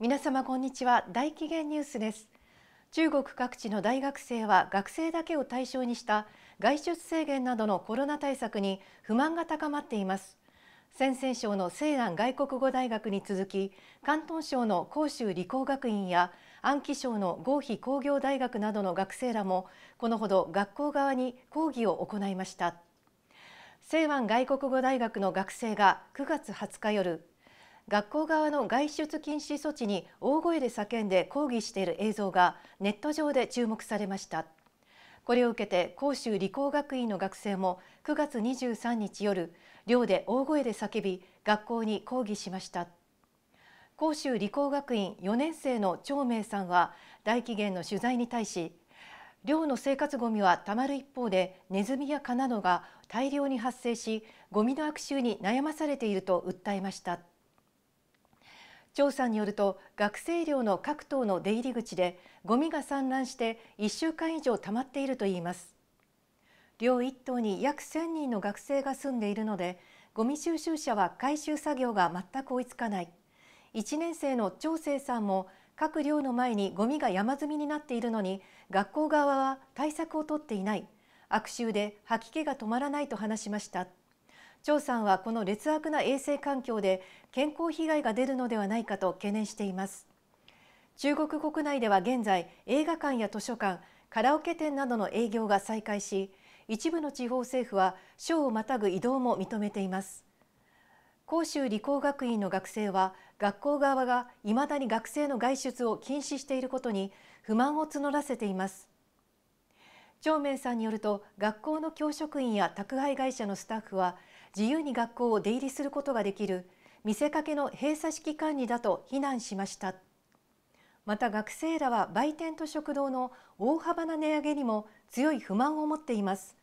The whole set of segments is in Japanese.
皆様こんにちは大紀元ニュースです中国各地の大学生は学生だけを対象にした外出制限などのコロナ対策に不満が高まっています先々省の西南外国語大学に続き広東省の広州理工学院や安徽省の合肥工業大学などの学生らもこのほど学校側に講義を行いました西湾外国語大学の学生が9月20日夜学校側の外出禁止措置に大声で叫んで抗議している映像がネット上で注目されましたこれを受けて甲州理工学院の学生も9月23日夜寮で大声で叫び学校に抗議しました甲州理工学院4年生の長明さんは大紀元の取材に対し寮の生活ごみはたまる一方でネズミや蚊などが大量に発生しごみの悪臭に悩まされていると訴えました。調査によると学生寮の各棟の出入り口でゴミが散乱して1週間以上溜まっているといいます寮1棟に約1000人の学生が住んでいるのでゴミ収集車は回収作業が全く追いつかない1年生の長生さんも各寮の前にゴミが山積みになっているのに学校側は対策を取っていない悪臭で吐き気が止まらないと話しました。張さんはこの劣悪な衛生環境で健康被害が出るのではないかと懸念しています中国国内では現在映画館や図書館カラオケ店などの営業が再開し一部の地方政府は省をまたぐ移動も認めています広州理工学院の学生は学校側がいまだに学生の外出を禁止していることに不満を募らせています長明さんによると学校の教職員や宅配会社のスタッフは自由に学校を出入りすることができる見せかけの閉鎖式管理だと非難しましたまた学生らは売店と食堂の大幅な値上げにも強い不満を持っています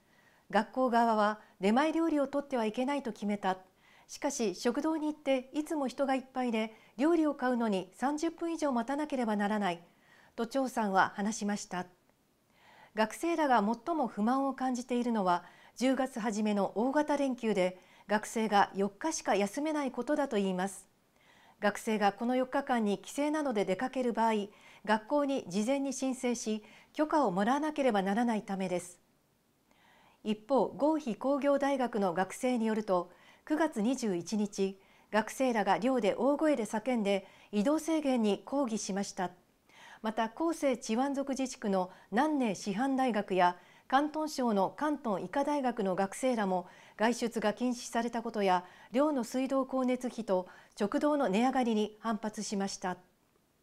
学校側は出前料理を取ってはいけないと決めたしかし食堂に行っていつも人がいっぱいで料理を買うのに30分以上待たなければならないと張さんは話しました。学生らが最も不満を感じているのは10月初めの大型連休で学生が4日しか休めないことだといいます学生がこの4日間に帰省などで出かける場合学校に事前に申請し許可をもらわなければならないためです一方合否工業大学の学生によると9月21日学生らが寮で大声で叫んで移動制限に抗議しましたまた広西チワン族自治区の南寧師範大学や広東省の広東医科大学の学生らも外出が禁止されたことや寮の水道光熱費と食堂の値上がりに反発しました。